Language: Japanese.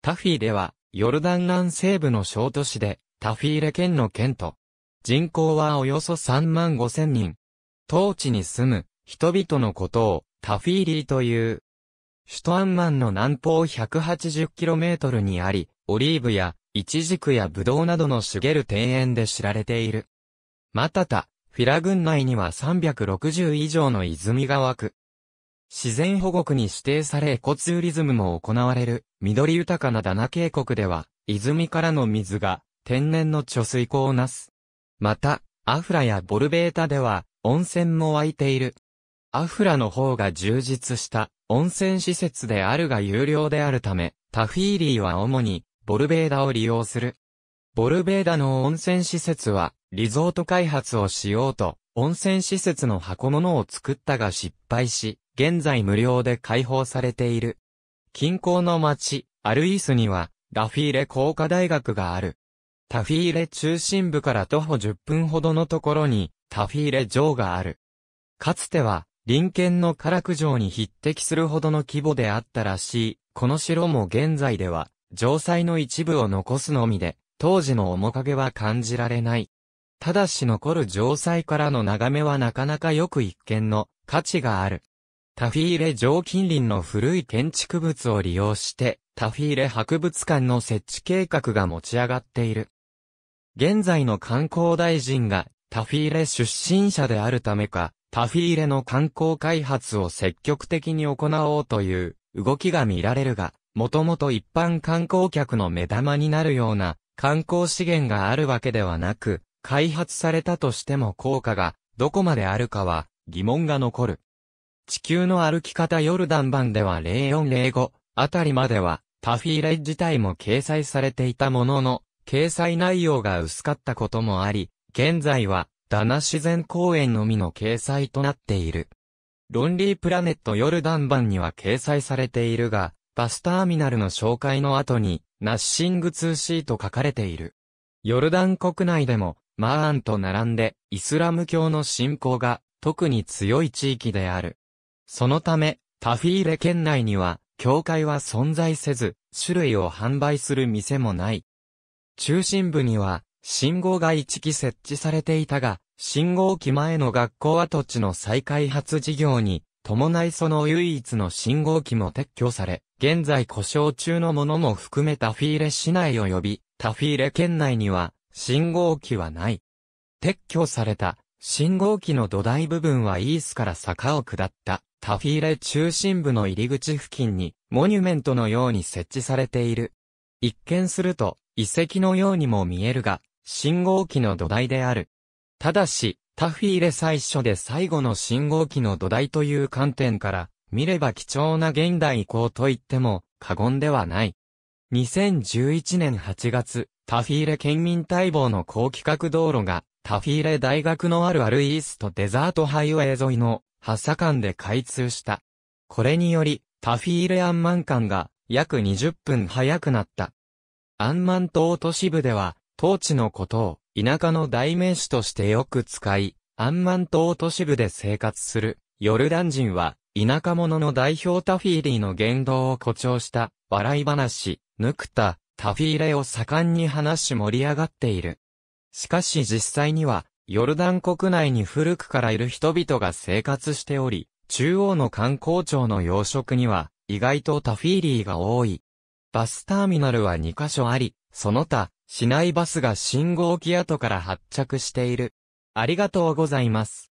タフィーでは、ヨルダン南西部の小都市で、タフィーレ県の県と、人口はおよそ3万5千人。当地に住む、人々のことを、タフィーリーという。首都アンマンの南方 180km にあり、オリーブや、イチジクやブドウなどの茂る庭園で知られている。マタタ、フィラ郡内には360以上の泉が湧く。自然保護区に指定されエコツーリズムも行われる、緑豊かなダナ渓谷では、泉からの水が、天然の貯水溝をなす。また、アフラやボルベータでは、温泉も湧いている。アフラの方が充実した温泉施設であるが有料であるため、タフィーリーは主にボルベーダを利用する。ボルベーダの温泉施設はリゾート開発をしようと温泉施設の箱物を作ったが失敗し、現在無料で開放されている。近郊の町、アルイスには、ラフィーレ工科大学がある。タフィーレ中心部から徒歩10分ほどのところに、タフィーレ城がある。かつては、林県の唐九城に匹敵するほどの規模であったらしい。この城も現在では、城塞の一部を残すのみで、当時の面影は感じられない。ただし残る城塞からの眺めはなかなかよく一見の価値がある。タフィーレ上近隣の古い建築物を利用して、タフィーレ博物館の設置計画が持ち上がっている。現在の観光大臣がタフィーレ出身者であるためか、タフィーレの観光開発を積極的に行おうという動きが見られるが、もともと一般観光客の目玉になるような観光資源があるわけではなく、開発されたとしても効果がどこまであるかは疑問が残る。地球の歩き方ヨルダン版では0405あたりまではタフィーレ自体も掲載されていたものの、掲載内容が薄かったこともあり、現在はダナ自然公園のみの掲載となっている。ロンリープラネットヨルダン版には掲載されているが、バスターミナルの紹介の後に、ナッシング 2C と書かれている。ヨルダン国内でも、マーアンと並んで、イスラム教の信仰が、特に強い地域である。そのため、タフィーレ県内には、教会は存在せず、種類を販売する店もない。中心部には、信号が一機設置されていたが、信号機前の学校跡地の再開発事業に、伴いその唯一の信号機も撤去され、現在故障中のものも含めタフィーレ市内及び、タフィーレ県内には、信号機はない。撤去された、信号機の土台部分はイースから坂を下った。カフィーレ中心部の入り口付近にモニュメントのように設置されている。一見すると遺跡のようにも見えるが、信号機の土台である。ただし、タフィーレ最初で最後の信号機の土台という観点から見れば貴重な現代移行と言っても過言ではない。2011年8月、タフィーレ県民待望の高規格道路がタフィーレ大学のあるあるイーストデザートハイウェイ沿いの発作間で開通した。これにより、タフィーレアンマン間が約20分早くなった。アンマン島都市部では、当地のことを田舎の代名詞としてよく使い、アンマン島都市部で生活するヨルダン人は、田舎者の代表タフィーリーの言動を誇張した、笑い話、ぬくた、タフィーレを盛んに話し盛り上がっている。しかし実際には、ヨルダン国内に古くからいる人々が生活しており、中央の観光庁の養殖には、意外とタフィーリーが多い。バスターミナルは2カ所あり、その他、市内バスが信号機跡から発着している。ありがとうございます。